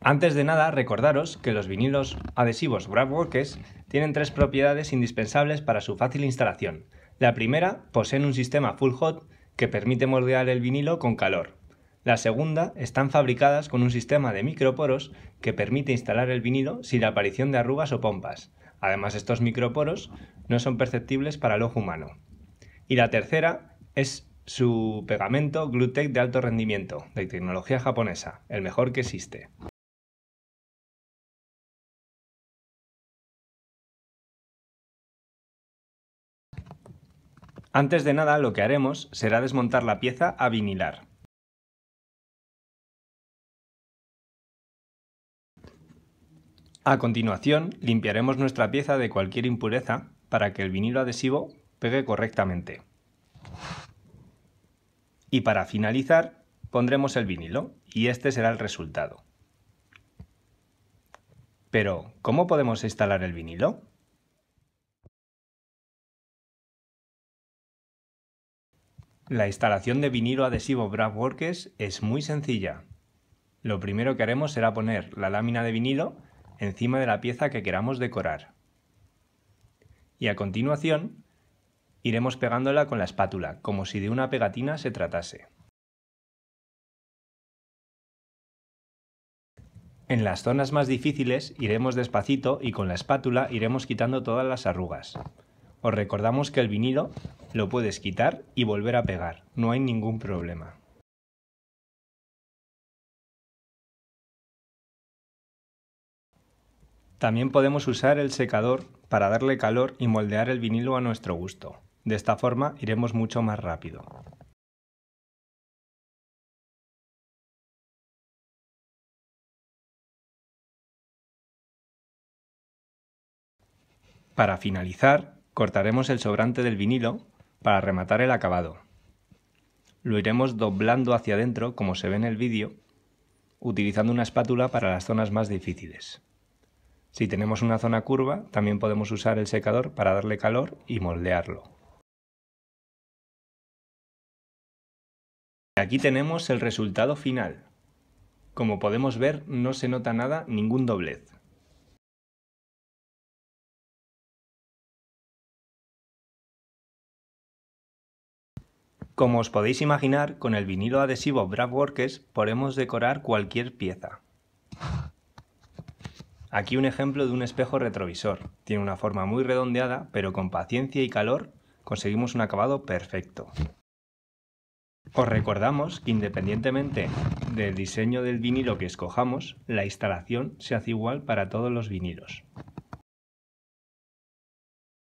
Antes de nada, recordaros que los vinilos adhesivos Grabworkers tienen tres propiedades indispensables para su fácil instalación. La primera, poseen un sistema full hot que permite moldear el vinilo con calor. La segunda, están fabricadas con un sistema de microporos que permite instalar el vinilo sin la aparición de arrugas o pompas. Además, estos microporos no son perceptibles para el ojo humano. Y la tercera es su pegamento Glutec de alto rendimiento, de tecnología japonesa, el mejor que existe. Antes de nada lo que haremos será desmontar la pieza a vinilar. A continuación, limpiaremos nuestra pieza de cualquier impureza para que el vinilo adhesivo pegue correctamente. Y para finalizar, pondremos el vinilo y este será el resultado. Pero, ¿cómo podemos instalar el vinilo? La instalación de vinilo adhesivo Workers es muy sencilla. Lo primero que haremos será poner la lámina de vinilo encima de la pieza que queramos decorar. Y a continuación iremos pegándola con la espátula, como si de una pegatina se tratase. En las zonas más difíciles iremos despacito y con la espátula iremos quitando todas las arrugas. Os recordamos que el vinilo lo puedes quitar y volver a pegar, no hay ningún problema. También podemos usar el secador para darle calor y moldear el vinilo a nuestro gusto. De esta forma iremos mucho más rápido. Para finalizar, Cortaremos el sobrante del vinilo para rematar el acabado. Lo iremos doblando hacia adentro, como se ve en el vídeo, utilizando una espátula para las zonas más difíciles. Si tenemos una zona curva, también podemos usar el secador para darle calor y moldearlo. Aquí tenemos el resultado final. Como podemos ver, no se nota nada ningún doblez. Como os podéis imaginar, con el vinilo adhesivo Workers podemos decorar cualquier pieza. Aquí un ejemplo de un espejo retrovisor. Tiene una forma muy redondeada, pero con paciencia y calor conseguimos un acabado perfecto. Os recordamos que independientemente del diseño del vinilo que escojamos, la instalación se hace igual para todos los vinilos.